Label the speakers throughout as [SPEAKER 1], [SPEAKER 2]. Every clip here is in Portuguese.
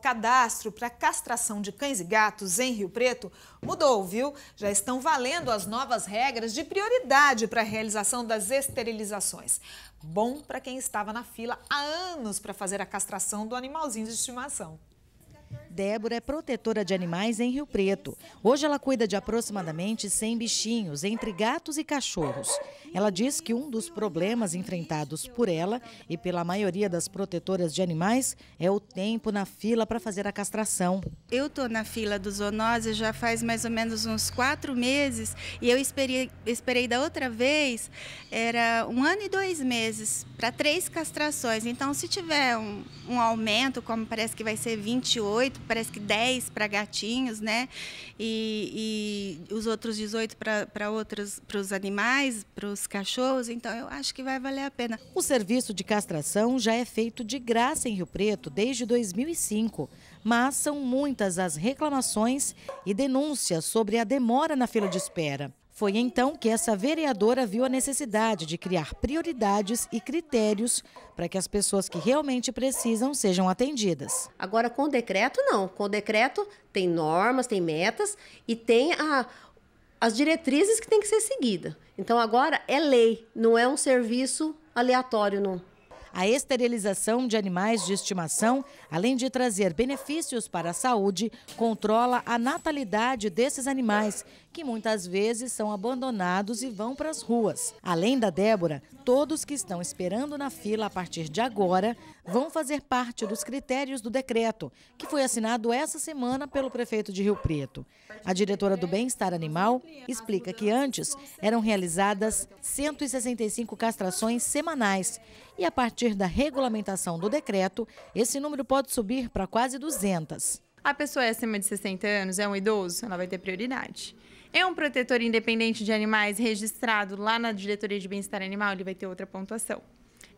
[SPEAKER 1] Cadastro para castração de cães e gatos em Rio Preto mudou, viu? Já estão valendo as novas regras de prioridade para a realização das esterilizações. Bom para quem estava na fila há anos para fazer a castração do animalzinho de estimação.
[SPEAKER 2] Débora é protetora de animais em Rio Preto. Hoje ela cuida de aproximadamente 100 bichinhos, entre gatos e cachorros. Ela diz que um dos problemas enfrentados por ela e pela maioria das protetoras de animais é o tempo na fila para fazer a castração.
[SPEAKER 3] Eu estou na fila do zoonose já faz mais ou menos uns quatro meses e eu esperei, esperei da outra vez, era um ano e dois meses para três castrações. Então, se tiver um, um aumento, como parece que vai ser 28 parece que 10 para gatinhos, né? E, e os outros 18 para outros, para os animais, para os cachorros. Então, eu acho que vai valer a pena.
[SPEAKER 2] O serviço de castração já é feito de graça em Rio Preto desde 2005, mas são muitas as reclamações e denúncias sobre a demora na fila de espera. Foi então que essa vereadora viu a necessidade de criar prioridades e critérios para que as pessoas que realmente precisam sejam atendidas. Agora, com o
[SPEAKER 4] decreto, não. Com o decreto, tem normas, tem metas e tem a, as diretrizes que tem que ser seguida. Então, agora é lei, não é um serviço
[SPEAKER 2] aleatório, não. A esterilização de animais de estimação, além de trazer benefícios para a saúde, controla a natalidade desses animais, que muitas vezes são abandonados e vão para as ruas. Além da Débora, todos que estão esperando na fila a partir de agora vão fazer parte dos critérios do decreto, que foi assinado essa semana pelo prefeito de Rio Preto. A diretora do Bem-Estar Animal explica que antes eram realizadas 165 castrações semanais e a partir partir da regulamentação do decreto, esse número pode subir para quase 200.
[SPEAKER 5] A pessoa é acima de 60 anos, é um idoso, ela vai ter prioridade. É um protetor independente de animais registrado lá na Diretoria de Bem-Estar Animal, ele vai ter outra pontuação.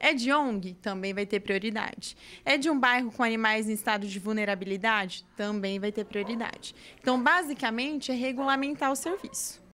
[SPEAKER 5] É de ONG? Também vai ter prioridade. É de um bairro com animais em estado de vulnerabilidade? Também vai ter prioridade. Então, basicamente, é regulamentar o serviço.